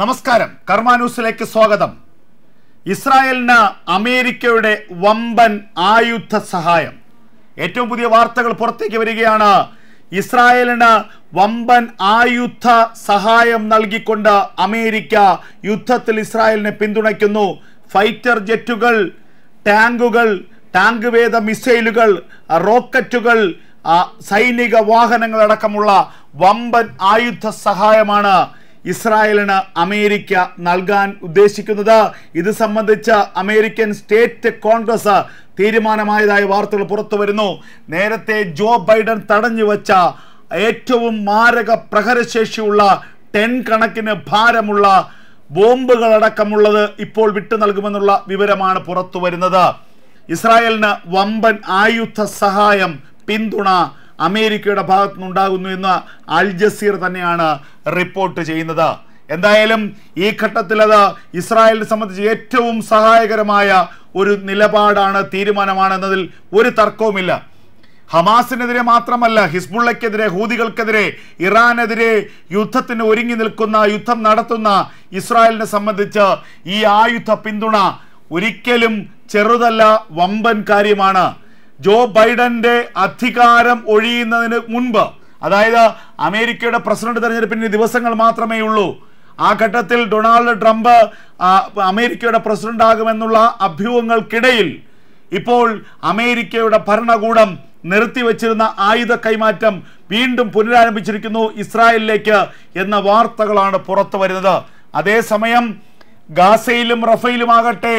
നമസ്കാരം കർമാന്യൂസിലേക്ക് സ്വാഗതം ഇസ്രായേലിന് അമേരിക്കയുടെ വമ്പൻ ആയുധ സഹായം ഏറ്റവും പുതിയ വാർത്തകൾ പുറത്തേക്ക് വരികയാണ് ഇസ്രായേലിന് വമ്പൻ ആയുധ സഹായം നൽകിക്കൊണ്ട് അമേരിക്ക യുദ്ധത്തിൽ ഇസ്രായേലിനെ പിന്തുണയ്ക്കുന്നു ഫൈറ്റർ ജെറ്റുകൾ ടാങ്കുകൾ ടാങ്ക് വേദ മിസൈലുകൾ റോക്കറ്റുകൾ സൈനിക വാഹനങ്ങളടക്കമുള്ള വമ്പൻ ആയുധ സഹായമാണ് ഇസ്രായേലിന് അമേരിക്ക നൽകാൻ ഉദ്ദേശിക്കുന്നത് ഇത് സംബന്ധിച്ച് അമേരിക്കൻ സ്റ്റേറ്റ് കോൺഗ്രസ് തീരുമാനമായതായ വാർത്തകൾ പുറത്തു വരുന്നു നേരത്തെ ജോ ബൈഡൻ തടഞ്ഞു വച്ച ഏറ്റവും മാരക പ്രഹരശേഷിയുള്ള ടെൻ കണക്കിന് ഭാരമുള്ള ബോംബുകളടക്കമുള്ളത് ഇപ്പോൾ വിട്ടു നൽകുമെന്നുള്ള വിവരമാണ് പുറത്തു വരുന്നത് ഇസ്രായേലിന് വമ്പൻ ആയുധ സഹായം പിന്തുണ അമേരിക്കയുടെ നിന്നുണ്ടാകുന്നു എന്ന് അൽ ജസീർ തന്നെയാണ് റിപ്പോർട്ട് ചെയ്യുന്നത് എന്തായാലും ഈ ഘട്ടത്തിൽ അത് ഇസ്രായേലിനെ സംബന്ധിച്ച് ഏറ്റവും സഹായകരമായ ഒരു നിലപാടാണ് തീരുമാനമാണ് എന്നതിൽ ഒരു തർക്കവുമില്ല ഹമാസിനെതിരെ മാത്രമല്ല ഹിസ്ബുള്ളയ്ക്കെതിരെ ഹൂതികൾക്കെതിരെ ഇറാനെതിരെ യുദ്ധത്തിന് ഒരുങ്ങി നിൽക്കുന്ന യുദ്ധം നടത്തുന്ന ഇസ്രായേലിനെ സംബന്ധിച്ച് ഈ ആയുധ പിന്തുണ ഒരിക്കലും ചെറുതല്ല വമ്പൻ കാര്യമാണ് ജോ ബൈഡന്റെ അധികാരം ഒഴിയുന്നതിന് മുൻപ് അതായത് അമേരിക്കയുടെ പ്രസിഡന്റ് തെരഞ്ഞെടുപ്പിന് ദിവസങ്ങൾ മാത്രമേ ഉള്ളൂ ആ ഘട്ടത്തിൽ ഡൊണാൾഡ് ട്രംപ് അമേരിക്കയുടെ പ്രസിഡന്റ് ആകുമെന്നുള്ള അഭ്യൂഹങ്ങൾക്കിടയിൽ ഇപ്പോൾ അമേരിക്കയുടെ ഭരണകൂടം നിർത്തിവച്ചിരുന്ന ആയുധ കൈമാറ്റം വീണ്ടും പുനരാരംഭിച്ചിരിക്കുന്നു ഇസ്രായേലിലേക്ക് എന്ന വാർത്തകളാണ് പുറത്തു വരുന്നത് അതേസമയം ഗാസയിലും ആകട്ടെ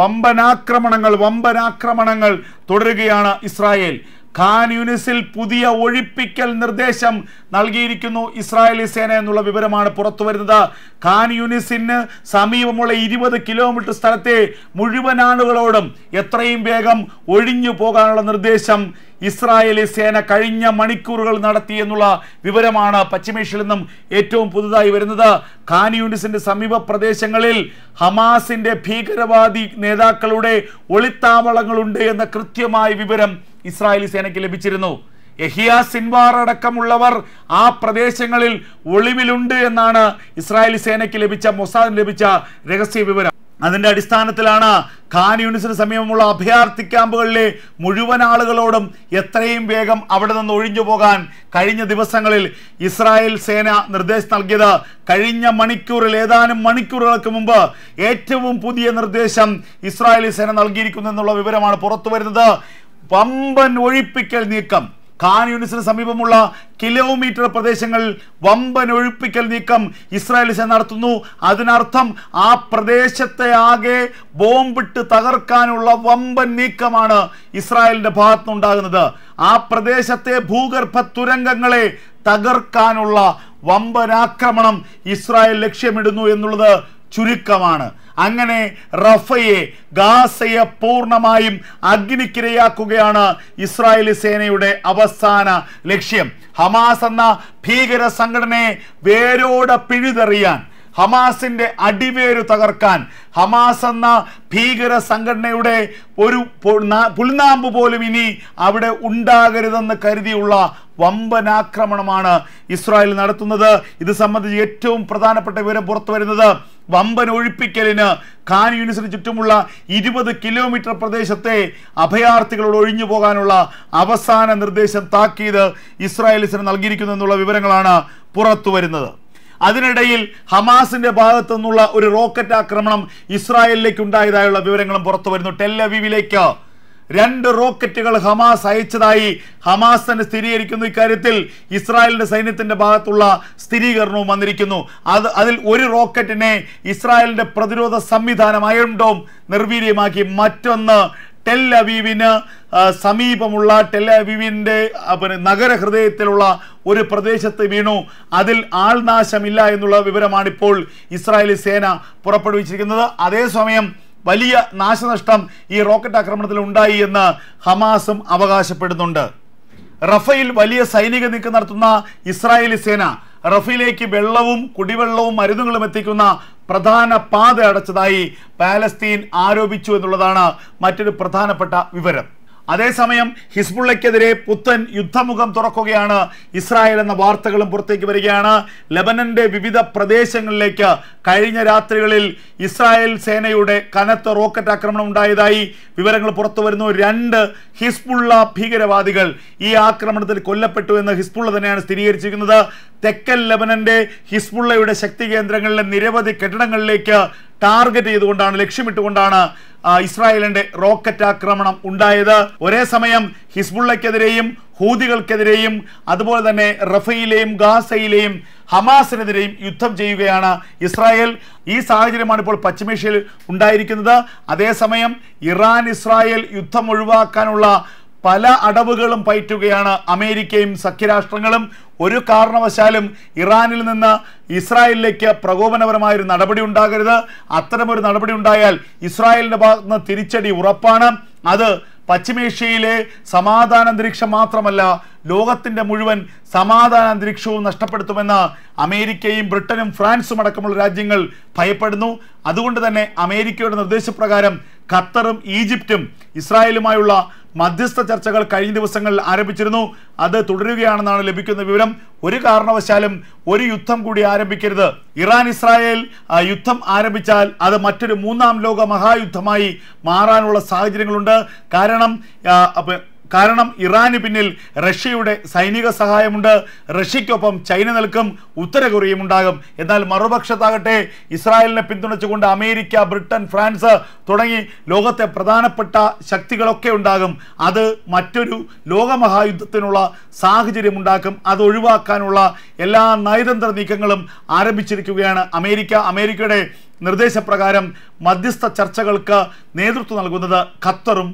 വമ്പനാക്രമണങ്ങൾ വമ്പനാക്രമണങ്ങൾ തുടരുകയാണ് ഇസ്രായേൽ ഖാൻ യൂനിസിൽ പുതിയ ഒഴിപ്പിക്കൽ നിർദ്ദേശം നൽകിയിരിക്കുന്നു ഇസ്രായേലി സേന എന്നുള്ള വിവരമാണ് പുറത്തു വരുന്നത് ഖാൻ യൂനിസിന് സമീപമുള്ള ഇരുപത് കിലോമീറ്റർ സ്ഥലത്തെ മുഴുവൻ ആളുകളോടും എത്രയും വേഗം ഒഴിഞ്ഞു പോകാനുള്ള നിർദ്ദേശം ഇസ്രായേലി സേന കഴിഞ്ഞ മണിക്കൂറുകൾ നടത്തി എന്നുള്ള വിവരമാണ് പശ്ചിമേഷ്യയിൽ നിന്നും ഏറ്റവും പുതുതായി വരുന്നത് ഖാൻ യൂണിസിന്റെ സമീപ പ്രദേശങ്ങളിൽ ഹമാസിന്റെ ഭീകരവാദി നേതാക്കളുടെ ഒളിത്താവളങ്ങളുണ്ട് എന്ന കൃത്യമായ വിവരം ഇസ്രായേലി സേനയ്ക്ക് ലഭിച്ചിരുന്നു എഹിയ സിൻവാർ അടക്കമുള്ളവർ ആ പ്രദേശങ്ങളിൽ ഒളിവിലുണ്ട് എന്നാണ് ഇസ്രായേലി സേനയ്ക്ക് ലഭിച്ച മൊസാദിന് ലഭിച്ച രഹസ്യ വിവരം അതിൻ്റെ അടിസ്ഥാനത്തിലാണ് ഖാൻ യൂണിസിന് സമീപമുള്ള അഭയാർത്ഥി ക്യാമ്പുകളിലെ മുഴുവൻ ആളുകളോടും എത്രയും വേഗം അവിടെ നിന്ന് ഒഴിഞ്ഞു പോകാൻ കഴിഞ്ഞ ദിവസങ്ങളിൽ ഇസ്രായേൽ സേന നിർദ്ദേശം നൽകിയത് കഴിഞ്ഞ മണിക്കൂറിൽ ഏതാനും മണിക്കൂറുകൾക്ക് മുമ്പ് ഏറ്റവും പുതിയ നിർദ്ദേശം ഇസ്രായേലി സേന നൽകിയിരിക്കുന്നു എന്നുള്ള വിവരമാണ് പുറത്തു വരുന്നത് പമ്പൻ ഒഴിപ്പിക്കൽ നീക്കം ഖാൻ യൂണിസിന് സമീപമുള്ള കിലോമീറ്റർ പ്രദേശങ്ങൾ വമ്പൻ ഒഴിപ്പിക്കൽ നീക്കം ഇസ്രായേൽ നടത്തുന്നു അതിനർത്ഥം ആ പ്രദേശത്തെ ആകെ ബോംബിട്ട് തകർക്കാനുള്ള വമ്പൻ നീക്കമാണ് ഇസ്രായേലിന്റെ ഭാഗത്തുനിന്നുണ്ടാകുന്നത് ആ പ്രദേശത്തെ ഭൂഗർഭ തുരങ്കങ്ങളെ തകർക്കാനുള്ള വമ്പനാക്രമണം ഇസ്രായേൽ ലക്ഷ്യമിടുന്നു എന്നുള്ളത് ചുരുക്കമാണ് അങ്ങനെ റഫയെ ഗാസയെ പൂർണ്ണമായും അഗ്നിക്കിരയാക്കുകയാണ് ഇസ്രായേലി സേനയുടെ അവസാന ലക്ഷ്യം ഹമാസ് എന്ന ഭീകര സംഘടനയെ വേരോടെ പിഴുതെറിയാൻ ഹമാസിന്റെ അടിവേര് തകർക്കാൻ ഹമാസ് എന്ന ഭീകര സംഘടനയുടെ ഒരു പുൽനാമ്പ് പോലും ഇനി അവിടെ ഉണ്ടാകരുതെന്ന് കരുതിയുള്ള വമ്പനാക്രമണമാണ് ഇസ്രായേൽ നടത്തുന്നത് ഇത് സംബന്ധിച്ച് ഏറ്റവും പ്രധാനപ്പെട്ട വിവരം പുറത്തു വരുന്നത് വമ്പൻ ഒഴിപ്പിക്കലിന് ഖാൻ യൂണിസിന് ചുറ്റുമുള്ള ഇരുപത് കിലോമീറ്റർ പ്രദേശത്തെ അഭയാർത്ഥികളോട് ഒഴിഞ്ഞു പോകാനുള്ള അവസാന നിർദ്ദേശം താക്കീത് ഇസ്രായേലിസിന് നൽകിയിരിക്കുന്നു എന്നുള്ള വിവരങ്ങളാണ് പുറത്തു വരുന്നത് അതിനിടയിൽ ഹമാസിന്റെ ഭാഗത്തു നിന്നുള്ള ഒരു റോക്കറ്റ് ആക്രമണം ഇസ്രായേലിലേക്ക് ഉണ്ടായതായുള്ള വിവരങ്ങളും പുറത്തു വരുന്നു ടെല്ലവിവിലേക്ക് രണ്ട് റോക്കറ്റുകൾ ഹമാസ് അയച്ചതായി ഹമാസ് തന്നെ സ്ഥിരീകരിക്കുന്നു ഇക്കാര്യത്തിൽ ഇസ്രായേലിന്റെ സൈന്യത്തിന്റെ ഭാഗത്തുള്ള സ്ഥിരീകരണവും വന്നിരിക്കുന്നു അത് അതിൽ ഒരു റോക്കറ്റിനെ ഇസ്രായേലിന്റെ പ്രതിരോധ സംവിധാനം അയണ്ടോം നിർവീര്യമാക്കി മറ്റൊന്ന് ടെൽ അവീവിന് സമീപമുള്ള ടെൽ അവീവിൻ്റെ പിന്നെ നഗരഹൃദയത്തിലുള്ള ഒരു പ്രദേശത്ത് വീണു അതിൽ ആൾനാശമില്ല എന്നുള്ള വിവരമാണിപ്പോൾ ഇസ്രായേലി സേന പുറപ്പെടുവിച്ചിരിക്കുന്നത് അതേസമയം വലിയ നാശനഷ്ടം ഈ റോക്കറ്റ് ആക്രമണത്തിൽ ഉണ്ടായി എന്ന് ഹമാസും അവകാശപ്പെടുന്നുണ്ട് റഫയിൽ വലിയ സൈനിക നീക്കം നടത്തുന്ന ഇസ്രായേലി സേന റഫിലേക്ക് വെള്ളവും കുടിവെള്ളവും മരുന്നുകളും എത്തിക്കുന്ന പ്രധാന പാത അടച്ചതായി പാലസ്തീൻ ആരോപിച്ചു എന്നുള്ളതാണ് മറ്റൊരു പ്രധാനപ്പെട്ട വിവരം അതേസമയം ഹിസ്ബുള്ളയ്ക്കെതിരെ പുത്തൻ യുദ്ധമുഖം തുറക്കുകയാണ് ഇസ്രായേൽ എന്ന വാർത്തകളും പുറത്തേക്ക് വരികയാണ് ലബനന്റെ വിവിധ പ്രദേശങ്ങളിലേക്ക് കഴിഞ്ഞ രാത്രികളിൽ ഇസ്രായേൽ സേനയുടെ കനത്ത റോക്കറ്റ് ആക്രമണം ഉണ്ടായതായി വിവരങ്ങൾ വരുന്നു രണ്ട് ഹിസ്ബുള്ള ഭീകരവാദികൾ ഈ ആക്രമണത്തിൽ കൊല്ലപ്പെട്ടു എന്ന് ഹിസ്ബുള്ള തന്നെയാണ് സ്ഥിരീകരിച്ചിരിക്കുന്നത് തെക്കൻ ലബനന്റെ ഹിസ്ബുള്ളയുടെ ശക്തി കേന്ദ്രങ്ങളിലെ നിരവധി കെട്ടിടങ്ങളിലേക്ക് ടാർഗറ്റ് ചെയ്തുകൊണ്ടാണ് ലക്ഷ്യമിട്ടുകൊണ്ടാണ് ഇസ്രായേലിന്റെ റോക്കറ്റ് ആക്രമണം ഉണ്ടായത് ഒരേ സമയം ഹിസ്ബുള്ളക്കെതിരെയും ഹൂതികൾക്കെതിരെയും അതുപോലെ തന്നെ റഫയിലെയും ഗാസയിലെയും ഹമാസിനെതിരെയും യുദ്ധം ചെയ്യുകയാണ് ഇസ്രായേൽ ഈ സാഹചര്യമാണ് ഇപ്പോൾ പശ്ചിമേഷ്യയിൽ ഉണ്ടായിരിക്കുന്നത് അതേസമയം ഇറാൻ ഇസ്രായേൽ യുദ്ധം ഒഴിവാക്കാനുള്ള പല അടവുകളും പയറ്റുകയാണ് അമേരിക്കയും സഖ്യരാഷ്ട്രങ്ങളും ഒരു കാരണവശാലും ഇറാനിൽ നിന്ന് ഇസ്രായേലിലേക്ക് പ്രകോപനപരമായ ഒരു നടപടി ഉണ്ടാകരുത് അത്തരമൊരു നടപടി ഉണ്ടായാൽ ഇസ്രായേലിൻ്റെ നിന്ന് തിരിച്ചടി ഉറപ്പാണ് അത് പശ്ചിമേഷ്യയിലെ സമാധാന അന്തരീക്ഷം മാത്രമല്ല ലോകത്തിൻ്റെ മുഴുവൻ സമാധാന അന്തരീക്ഷവും നഷ്ടപ്പെടുത്തുമെന്ന് അമേരിക്കയും ബ്രിട്ടനും ഫ്രാൻസും അടക്കമുള്ള രാജ്യങ്ങൾ ഭയപ്പെടുന്നു അതുകൊണ്ട് തന്നെ അമേരിക്കയുടെ നിർദ്ദേശപ്രകാരം ഖത്തറും ഈജിപ്തും ഇസ്രായേലുമായുള്ള മധ്യസ്ഥ ചർച്ചകൾ കഴിഞ്ഞ ദിവസങ്ങളിൽ ആരംഭിച്ചിരുന്നു അത് തുടരുകയാണെന്നാണ് ലഭിക്കുന്ന വിവരം ഒരു കാരണവശാലും ഒരു യുദ്ധം കൂടി ആരംഭിക്കരുത് ഇറാൻ ഇസ്രായേൽ യുദ്ധം ആരംഭിച്ചാൽ അത് മറ്റൊരു മൂന്നാം ലോക മഹായുദ്ധമായി മാറാനുള്ള സാഹചര്യങ്ങളുണ്ട് കാരണം കാരണം ഇറാന് പിന്നിൽ റഷ്യയുടെ സൈനിക സഹായമുണ്ട് റഷ്യയ്ക്കൊപ്പം ചൈന നിൽക്കും ഉത്തര കൊറിയയും ഉണ്ടാകും എന്നാൽ മറുപക്ഷത്താകട്ടെ ഇസ്രായേലിനെ പിന്തുണച്ചുകൊണ്ട് അമേരിക്ക ബ്രിട്ടൻ ഫ്രാൻസ് തുടങ്ങി ലോകത്തെ പ്രധാനപ്പെട്ട ശക്തികളൊക്കെ ഉണ്ടാകും അത് മറ്റൊരു ലോകമഹായുദ്ധത്തിനുള്ള സാഹചര്യം ഉണ്ടാക്കും അത് ഒഴിവാക്കാനുള്ള എല്ലാ നയതന്ത്ര നീക്കങ്ങളും ആരംഭിച്ചിരിക്കുകയാണ് അമേരിക്ക അമേരിക്കയുടെ നിർദ്ദേശപ്രകാരം മധ്യസ്ഥ ചർച്ചകൾക്ക് നേതൃത്വം നൽകുന്നത് ഖത്തറും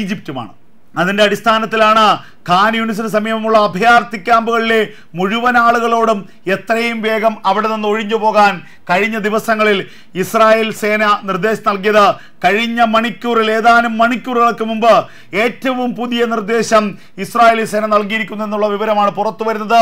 ഈജിപ്തുമാണ് അതിന്റെ അടിസ്ഥാനത്തിലാണ് ഖാൻ യൂണിസിന് സമീപമുള്ള അഭയാർത്ഥി ക്യാമ്പുകളിലെ മുഴുവൻ ആളുകളോടും എത്രയും വേഗം അവിടെ നിന്ന് ഒഴിഞ്ഞു പോകാൻ കഴിഞ്ഞ ദിവസങ്ങളിൽ ഇസ്രായേൽ സേന നിർദ്ദേശം നൽകിയത് കഴിഞ്ഞ മണിക്കൂറിൽ ഏതാനും മണിക്കൂറുകൾക്ക് മുമ്പ് ഏറ്റവും പുതിയ നിർദ്ദേശം ഇസ്രായേലി സേന നൽകിയിരിക്കുന്നു എന്നുള്ള വിവരമാണ് പുറത്തു വരുന്നത്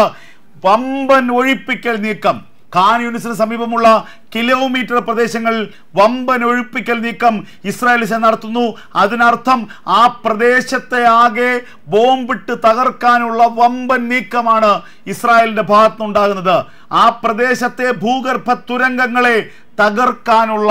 പമ്പൻ ഒഴിപ്പിക്കൽ നീക്കം ഖാൻ യൂണിസിന് സമീപമുള്ള കിലോമീറ്റർ പ്രദേശങ്ങൾ വമ്പൻ ഒഴിപ്പിക്കൽ നീക്കം ഇസ്രായേൽ സേന നടത്തുന്നു അതിനർത്ഥം ആ പ്രദേശത്തെ ആകെ ബോംബിട്ട് തകർക്കാനുള്ള വമ്പൻ നീക്കമാണ് ഇസ്രായേലിന്റെ ഭാഗത്തുനിന്നുണ്ടാകുന്നത് ആ പ്രദേശത്തെ ഭൂഗർഭ തുരങ്കങ്ങളെ തകർക്കാനുള്ള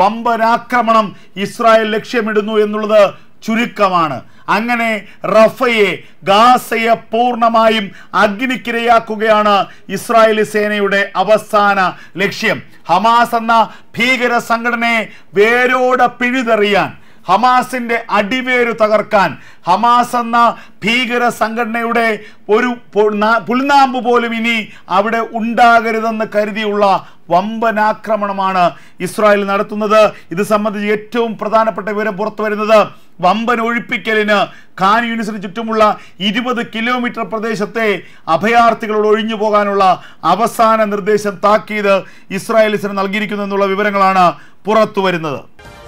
വമ്പനാക്രമണം ഇസ്രായേൽ ലക്ഷ്യമിടുന്നു എന്നുള്ളത് ചുരുക്കമാണ് അങ്ങനെ റഫയെ ഗാസയെ പൂർണ്ണമായും അഗ്നിക്കിരയാക്കുകയാണ് ഇസ്രായേലി സേനയുടെ അവസാന ലക്ഷ്യം ഹമാസ് എന്ന ഭീകര സംഘടനയെ വേരോടെ പിഴുതെറിയാൻ ഹമാസിന്റെ അടിവേര് തകർക്കാൻ ഹമാസ് എന്ന ഭീകര സംഘടനയുടെ ഒരു പുൽനാമ്പ് പോലും ഇനി അവിടെ ഉണ്ടാകരുതെന്ന് കരുതിയുള്ള വമ്പനാക്രമണമാണ് ഇസ്രായേൽ നടത്തുന്നത് ഇത് സംബന്ധിച്ച് ഏറ്റവും പ്രധാനപ്പെട്ട വിവരം പുറത്തു വരുന്നത് വമ്പൻ ഒഴിപ്പിക്കലിന് ഖാൻ യൂണിസിന് ചുറ്റുമുള്ള ഇരുപത് കിലോമീറ്റർ പ്രദേശത്തെ അഭയാർത്ഥികളോട് ഒഴിഞ്ഞു പോകാനുള്ള അവസാന നിർദ്ദേശം താക്കീത് ഇസ്രായേലിസിന് നൽകിയിരിക്കുന്നു എന്നുള്ള വിവരങ്ങളാണ് പുറത്തു വരുന്നത്